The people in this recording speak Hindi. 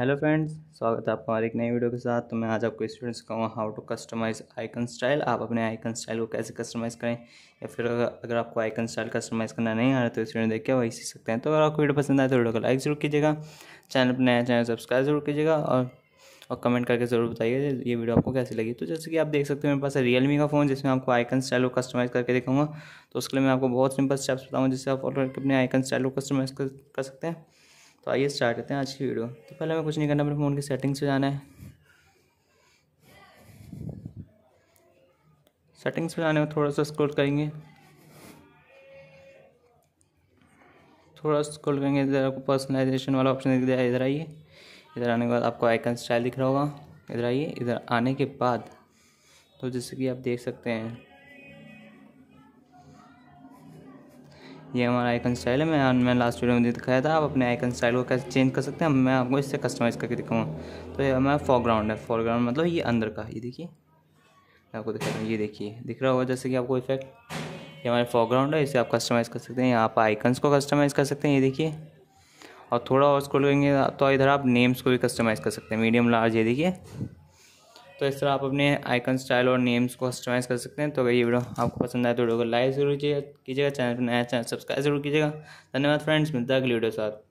हेलो फ्रेंड्स स्वागत है आपका हमारे एक नई वीडियो के साथ तो मैं आज आपको स्टूडेंट्स कहूँगा how to customise icon style आप अपने आइकन स्टाइल को कैसे कस्टमाइज करें या फिर अगर आपको आइकन स्टाइल कस्टमाइज करना नहीं आ रहा तो स्टूडेंट देखिए वही सीख सकते हैं तो अगर आपको वीडियो पसंद आए तो वीडियो को लाइक जरूर कीजिएगा चैनल पर नया चैनल सब्सक्राइब जरूर कीजिएगा और और कमेंट करके ज़रूर बताइए ये वीडियो आपको कैसी लगी तो जैसे कि आप देख सकते हो मेरे पास है रियलमी का फ़ोन जिसमें आपको आइकन स्टाइल को कस्टमाइज़ करके दिखाऊंगा तो उसके लिए मैं आपको बहुत सिंपल स्टेप्स बताऊँगा जिससे आप फॉलो करके अपने आइकन स्टाइल को कस्टमाइज़ कर सकते हैं तो आइए स्टार्ट करते हैं आज की वीडियो तो पहले हमें कुछ नहीं करना अपने फ़ोन की सेटिंग्स में जाना है सेटिंग्स पे जाने में थोड़ा सा स्क्रॉल करेंगे थोड़ा स्क्रॉल करेंगे इधर आपको पर्सनलाइजेशन वाला ऑप्शन दिख जाए इधर आइए इधर आने के बाद आपको आइकन स्टाइल दिख रहा होगा इधर आइए इधर आने के बाद तो जैसे कि आप देख सकते हैं ये हमारा आइकन स्टाइल है मैं मैं लास्ट वीडियो में दिखाया था आप अपने आइकन स्टाइल को कैसे चेंज कर सकते हैं मैं आपको इससे कस्टमाइज़ करके दिखाऊँगा तो ये हमारा फॉरग्राउंड है फॉरग्राउंड मतलब ये अंदर का ये देखिए मैं आपको दिखा रहा हूँ ये देखिए दिख रहा होगा जैसे कि आपको इफेक्ट ये हमारे फॉरग्राउंड है इसे आप कस्टमाइज़ कर सकते हैं यहाँ आप आइकन्स को कस्टमाइज़ कर सकते हैं ये देखिए और थोड़ा और स्क्रॉल करेंगे तो इधर आप नेम्स को भी कस्टमाइज़ कर सकते हैं मीडियम लार्ज ये देखिए तो इस तरह आप अपने आइकन स्टाइल और नेम्स को कस्टमाइज कर सकते हैं तो अगर ये वीडियो आपको पसंद आए तो वीडियो को लाइक जरूर कीजिएगा चैनल पर नया चैनल सब्सक्राइब जरूर कीजिएगा धन्यवाद फ्रेंड्स मिलता है अगली वीडियो साथ